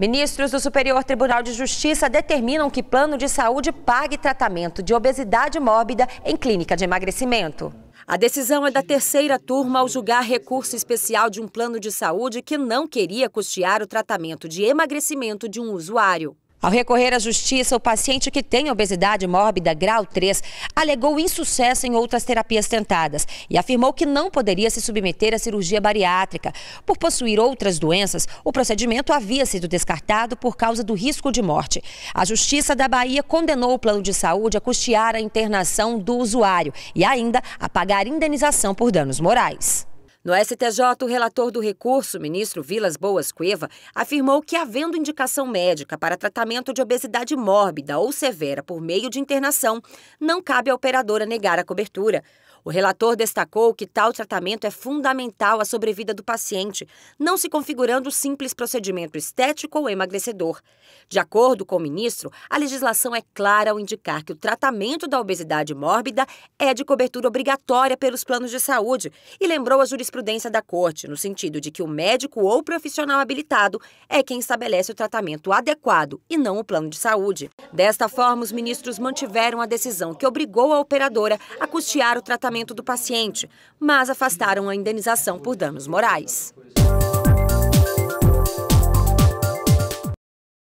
Ministros do Superior Tribunal de Justiça determinam que plano de saúde pague tratamento de obesidade mórbida em clínica de emagrecimento. A decisão é da terceira turma ao julgar recurso especial de um plano de saúde que não queria custear o tratamento de emagrecimento de um usuário. Ao recorrer à justiça, o paciente que tem obesidade mórbida grau 3 alegou insucesso em outras terapias tentadas e afirmou que não poderia se submeter à cirurgia bariátrica. Por possuir outras doenças, o procedimento havia sido descartado por causa do risco de morte. A Justiça da Bahia condenou o plano de saúde a custear a internação do usuário e ainda a pagar indenização por danos morais. No STJ, o relator do recurso, ministro Vilas Boas Cueva, afirmou que, havendo indicação médica para tratamento de obesidade mórbida ou severa por meio de internação, não cabe à operadora negar a cobertura. O relator destacou que tal tratamento é fundamental à sobrevida do paciente, não se configurando simples procedimento estético ou emagrecedor. De acordo com o ministro, a legislação é clara ao indicar que o tratamento da obesidade mórbida é de cobertura obrigatória pelos planos de saúde e lembrou a jurisprudência da Corte, no sentido de que o médico ou profissional habilitado é quem estabelece o tratamento adequado e não o plano de saúde. Desta forma, os ministros mantiveram a decisão que obrigou a operadora a custear o tratamento tratamento do paciente, mas afastaram a indenização por danos morais.